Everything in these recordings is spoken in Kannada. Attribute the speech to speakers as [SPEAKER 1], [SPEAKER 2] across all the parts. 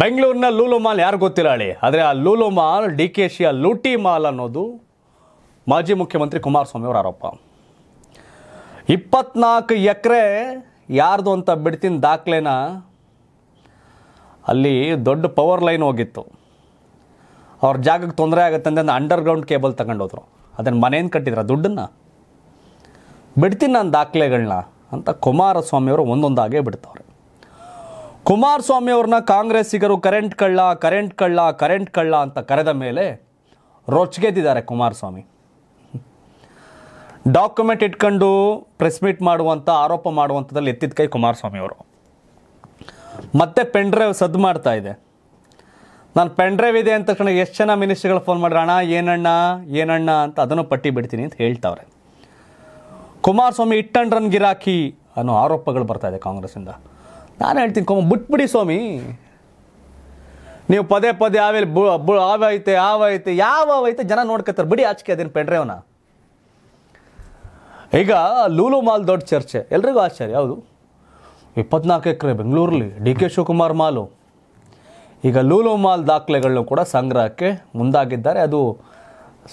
[SPEAKER 1] ಬೆಂಗಳೂರಿನ ಲೂಲು ಮಾಲ್ ಯಾರು ಗೊತ್ತಿಲ್ಲ ಹೇಳಿ ಆದರೆ ಆ ಲೂಲು ಮಾಲ್ ಡಿ ಕೆ ಶಿಯ ಲೂಟಿ ಮಾಲ್ ಅನ್ನೋದು ಮಾಜಿ ಮುಖ್ಯಮಂತ್ರಿ ಕುಮಾರಸ್ವಾಮಿ ಅವರ ಆರೋಪ ಇಪ್ಪತ್ನಾಲ್ಕು ಎಕರೆ ಯಾರ್ದು ಅಂತ ಬಿಡ್ತೀನಿ ದಾಖಲೆನ ಅಲ್ಲಿ ದೊಡ್ಡ ಪವರ್ ಲೈನ್ ಹೋಗಿತ್ತು ಅವ್ರ ಜಾಗಕ್ಕೆ ತೊಂದರೆ ಆಗುತ್ತೆ ಅಂತ ಗ್ರೌಂಡ್ ಕೇಬಲ್ ತಗೊಂಡೋದ್ರು ಅದನ್ನು ಮನೆಯಿಂದ ಕಟ್ಟಿದ್ರು ದುಡ್ಡನ್ನು ಬಿಡ್ತೀನಿ ನಾನು ದಾಖಲೆಗಳನ್ನ ಅಂತ ಕುಮಾರಸ್ವಾಮಿಯವರು ಒಂದೊಂದಾಗೇ ಬಿಡ್ತವ್ರೆ ಕುಮಾರಸ್ವಾಮಿ ಅವ್ರನ್ನ ಕಾಂಗ್ರೆಸ್ಸಿಗರು ಕರೆಂಟ್ ಕಳ್ಳ ಕರೆಂಟ್ ಕಳ್ಳ ಕರೆಂಟ್ ಕಳ್ಳ ಅಂತ ಕರೆದ ಮೇಲೆ ರೊಚ್ಗೆದ್ದಿದ್ದಾರೆ ಕುಮಾರಸ್ವಾಮಿ ಡಾಕ್ಯುಮೆಂಟ್ ಇಟ್ಕೊಂಡು ಪ್ರೆಸ್ ಮೀಟ್ ಮಾಡುವಂಥ ಆರೋಪ ಮಾಡುವಂಥದ್ದಲ್ಲಿ ಎತ್ತಿದ ಕೈ ಕುಮಾರಸ್ವಾಮಿ ಅವರು ಮತ್ತೆ ಪೆನ್ ಡ್ರೈವ್ ಸದ್ದು ಮಾಡ್ತಾ ಇದೆ ನಾನು ಪೆಂಡ್ರೈವ್ ಇದೆ ಅಂತ ತಕ್ಷಣ ಎಷ್ಟು ಜನ ಮಿನಿಸ್ಟ್ರಿಗಳು ಫೋನ್ ಮಾಡ್ರೆ ಅಣ್ಣ ಏನಣ್ಣ ಏನಣ್ಣ ಅಂತ ಅದನ್ನು ಪಟ್ಟಿ ಬಿಡ್ತೀನಿ ಅಂತ ಹೇಳ್ತಾವ್ರೆ ಕುಮಾರಸ್ವಾಮಿ ಇಟ್ಟಂಡ್ರನ್ ಗಿರಾಕಿ ಅನ್ನೋ ಆರೋಪಗಳು ಬರ್ತಾ ಇದೆ ಕಾಂಗ್ರೆಸ್ಸಿಂದ ನಾನು ಹೇಳ್ತೀನಿ ಕೊಮ್ಮ ಬಿಟ್ಬಿಡಿ ಸ್ವಾಮಿ ನೀವು ಪದೇ ಪದೇ ಆವೇಲಿ ಬು ಬು ಆವೈತೆ ಆವೈತೆ ಯಾವ ಆವೈತೆ ಜನ ನೋಡ್ಕೋತಾರೆ ಬಿಡಿ ಆಚಿಕೆ ಅದೇನು ಪೆಂಡ್ರೇವನ ಈಗ ಲೂಲು ಮಾಲ್ ದೊಡ್ಡ ಚರ್ಚೆ ಎಲ್ರಿಗೂ ಆಶ್ಚರ್ಯ ಯಾವುದು ಇಪ್ಪತ್ನಾಲ್ಕು ಎಕರೆ ಬೆಂಗಳೂರಲ್ಲಿ ಡಿ ಕೆ ಶಿವಕುಮಾರ್ ಮಾಲು ಈಗ ಲೂಲು ಮಾಲ್ ದಾಖಲೆಗಳನ್ನು ಕೂಡ ಸಂಗ್ರಹಕ್ಕೆ ಮುಂದಾಗಿದ್ದಾರೆ ಅದು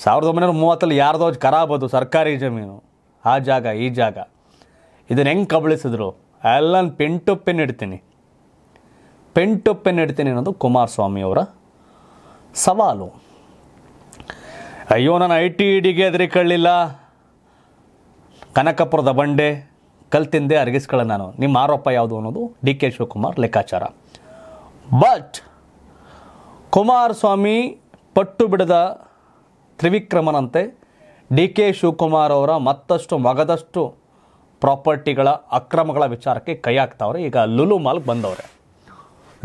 [SPEAKER 1] ಸಾವಿರದ ಒಂಬೈನೂರ ಮೂವತ್ತಲ್ಲಿ ಯಾರ್ದೋ ಖರಾಬ್ ಸರ್ಕಾರಿ ಜಮೀನು ಆ ಜಾಗ ಈ ಜಾಗ ಇದನ್ನು ಹೆಂಗೆ ಕಬಳಿಸಿದ್ರು ಅಲ್ಲನ್ ಪೆಂಟೊಪ್ಪೆ ನೆಡ್ತೀನಿ ಪೆಂಟೊಪ್ಪೆ ನೆಡ್ತೀನಿ ಅನ್ನೋದು ಕುಮಾರಸ್ವಾಮಿಯವರ ಸವಾಲು ಅಯ್ಯೋ ನಾನು ಐ ಟಿ ಇಡಿಗೆ ಕಳ್ಳಿಲ್ಲ ಕನಕಪುರದ ಬಂಡೆ ಕಲ್ತಿಂದೆ ಅರಗಿಸ್ಕೊಳ್ಳ ನಾನು ನಿಮ್ಮ ಆರೋಪ ಯಾವುದು ಅನ್ನೋದು ಡಿ ಕೆ ಶಿವಕುಮಾರ್ ಲೆಕ್ಕಾಚಾರ ಬಟ್ ಕುಮಾರಸ್ವಾಮಿ ಪಟ್ಟು ಬಿಡದ ತ್ರಿವಿಕ್ರಮನಂತೆ ಡಿ ಕೆ ಶಿವಕುಮಾರ್ ಅವರ ಮತ್ತಷ್ಟು ಮಗದಷ್ಟು ಪ್ರಾಪರ್ಟಿಗಳ ಅಕ್ರಮಗಳ ವಿಚಾರಕ್ಕೆ ಕೈ ಹಾಕ್ತಾವ್ರೆ ಈಗ ಲುಲು ಮಾಲ್ಗೆ ಬಂದವ್ರೆ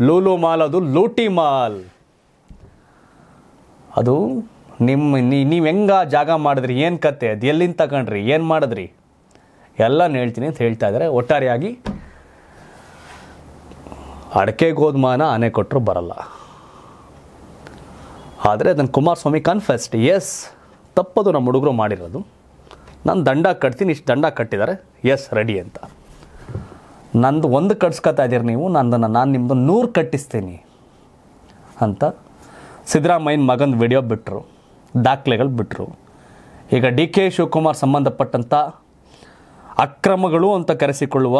[SPEAKER 1] ಲೂಲು ಮಾಲ್ ಅದು ಲೂಟಿ ಮಾಲ್ ಅದು ನಿಮ್ಮ ನೀವು ಹೆಂಗ ಜಾಗ ಮಾಡಿದ್ರಿ ಏನು ಕತೆ ಅದು ಎಲ್ಲಿಂದ ತಗೊಂಡ್ರಿ ಏನು ಮಾಡಿದ್ರಿ ಎಲ್ಲ ಹೇಳ್ತೀನಿ ಅಂತ ಹೇಳ್ತಾ ಇದ್ದಾರೆ ಒಟ್ಟಾರೆಯಾಗಿ ಗೋದ್ಮಾನ ಆನೆ ಕೊಟ್ಟರು ಬರಲ್ಲ ಆದರೆ ಅದನ್ನು ಕುಮಾರಸ್ವಾಮಿ ಕನ್ಫೆಸ್ಟ್ ಎಸ್ ತಪ್ಪದು ನಮ್ಮ ಹುಡುಗರು ಮಾಡಿರೋದು ನಾನು ದಂಡ ಕಟ್ತೀನಿ ಇಷ್ಟು ದಂಡ ಕಟ್ಟಿದ್ದಾರೆ ಎಸ್ ರೆಡಿ ಅಂತ ನಂದು ಒಂದು ಕಟ್ಸ್ಕೊತಾ ಇದ್ದೀರಿ ನೀವು ನಂದನ್ನು ನಾನು ನಿಮ್ಮದು ನೂರು ಕಟ್ಟಿಸ್ತೀನಿ ಅಂತ ಸಿದ್ದರಾಮಯ್ಯನ ಮಗನ ವಿಡಿಯೋ ಬಿಟ್ಟರು ದಾಖಲೆಗಳು ಬಿಟ್ಟರು ಈಗ ಡಿ ಕೆ ಶಿವಕುಮಾರ್ ಸಂಬಂಧಪಟ್ಟಂಥ ಅಕ್ರಮಗಳು ಅಂತ ಕರೆಸಿಕೊಳ್ಳುವ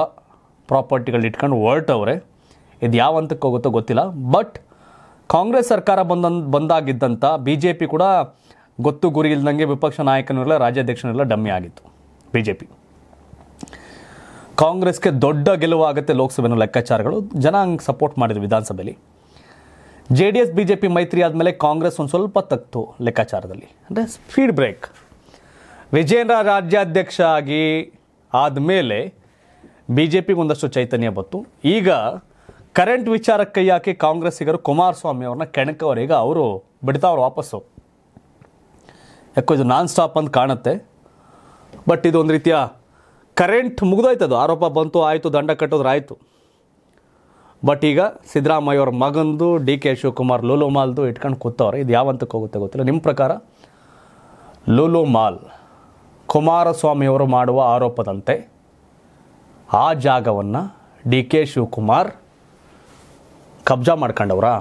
[SPEAKER 1] ಪ್ರಾಪರ್ಟಿಗಳು ಇಟ್ಕೊಂಡು ಹೊರಟವ್ರೆ ಇದು ಯಾವ ಹಂತಕ್ಕೆ ಹೋಗುತ್ತೋ ಗೊತ್ತಿಲ್ಲ ಬಟ್ ಕಾಂಗ್ರೆಸ್ ಸರ್ಕಾರ ಬಂದ ಬಂದಾಗಿದ್ದಂಥ ಬಿ ಜೆ ಪಿ ಕೂಡ ಗೊತ್ತು ಗುರಿ ಇಲ್ದಂಗೆ ವಿಪಕ್ಷ ನಾಯಕನಿರಲ್ಲ ರಾಜ್ಯಾಧ್ಯಕ್ಷನಿರಲ್ಲ ಡಮ್ಮಿ ಆಗಿತ್ತು ಬಿ ಜೆ ಪಿ ಕಾಂಗ್ರೆಸ್ಗೆ ದೊಡ್ಡ ಗೆಲುವಾಗುತ್ತೆ ಲೋಕಸಭೆನ ಲೆಕ್ಕಾಚಾರಗಳು ಜನ ಹಂಗೆ ಸಪೋರ್ಟ್ ಮಾಡಿದ್ರು ವಿಧಾನಸಭೆಯಲ್ಲಿ J D S B J P ಮೈತ್ರಿ ಆದಮೇಲೆ ಕಾಂಗ್ರೆಸ್ ಒಂದು ಸ್ವಲ್ಪ ತತ್ತು ಲೆಕ್ಕಾಚಾರದಲ್ಲಿ ಅಂದರೆ ಸ್ಪೀಡ್ ಬ್ರೇಕ್ ವಿಜೇಂದ್ರ ರಾಜ್ಯಾಧ್ಯಕ್ಷ ಆಗಿ ಆದಮೇಲೆ ಬಿ ಜೆ ಪಿಗೆ ಒಂದಷ್ಟು ಚೈತನ್ಯ ಬಂತು ಈಗ ಕರೆಂಟ್ ವಿಚಾರಕ್ಕೆ ಯಾಕೆ ಕಾಂಗ್ರೆಸ್ಸಿಗರು ಕುಮಾರಸ್ವಾಮಿ ಅವ್ರನ್ನ ಕೆಣಕವರೀಗ ಅವರು ಬಿಡ್ತಾವ್ರು ವಾಪಸ್ಸು ಯಾಕೋ ಇದು ನಾನ್ ಸ್ಟಾಪ್ ಅಂತ ಕಾಣುತ್ತೆ ಬಟ್ ಇದು ಒಂದು ರೀತಿಯ ಕರೆಂಟ್ ಅದು ಆರೋಪ ಬಂತು ಆಯಿತು ದಂಡ ಕಟ್ಟೋದ್ರೆ ಆಯಿತು ಬಟ್ ಈಗ ಸಿದ್ದರಾಮಯ್ಯವ್ರ ಮಗಂದು ಡಿ ಕೆ ಶಿವಕುಮಾರ್ ಲೂಲು ಮಾಲ್ದು ಇಟ್ಕೊಂಡು ಕೂತವ್ರೆ ಇದು ಯಾವಂತಕ್ಕೆ ಹೋಗುತ್ತೆ ಗೊತ್ತಿಲ್ಲ ನಿಮ್ಮ ಪ್ರಕಾರ ಲೂಲು ಮಾಲ್ ಕುಮಾರಸ್ವಾಮಿಯವರು ಮಾಡುವ ಆರೋಪದಂತೆ ಆ ಜಾಗವನ್ನು ಡಿ ಕೆ ಶಿವಕುಮಾರ್ ಕಬ್ಜಾ ಮಾಡ್ಕೊಂಡವ್ರಾ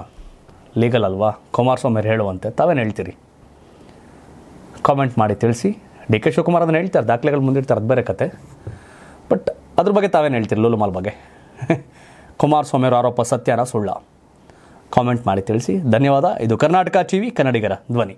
[SPEAKER 1] ಲೀಗಲ್ ಅಲ್ವಾ ಕುಮಾರಸ್ವಾಮಿಯವ್ರು ಹೇಳುವಂತೆ ತಾವೇನು ಹೇಳ್ತೀರಿ ಕಾಮೆಂಟ್ ಮಾಡಿ ತಿಳಿಸಿ ಡಿ ಕೆ ಶಿವಕುಮಾರ್ ಅದನ್ನು ಹೇಳ್ತಾರೆ ದಾಖಲೆಗಳು ಮುಂದಿಡ್ತಾರೆ ಅದು ಬೇರೆ ಕತೆ ಬಟ್ ಅದ್ರ ಬಗ್ಗೆ ತಾವೇನು ಹೇಳ್ತೀರಿ ಲೂಲುಮಾಲ್ ಬಗ್ಗೆ ಕುಮಾರಸ್ವಾಮಿ ಅವರ ಆರೋಪ ಸತ್ಯನ ಸುಳ್ಳ ಕಾಮೆಂಟ್ ಮಾಡಿ ತಿಳಿಸಿ ಧನ್ಯವಾದ ಇದು ಕರ್ನಾಟಕ ವಿ ಕನ್ನಡಿಗರ ಧ್ವನಿ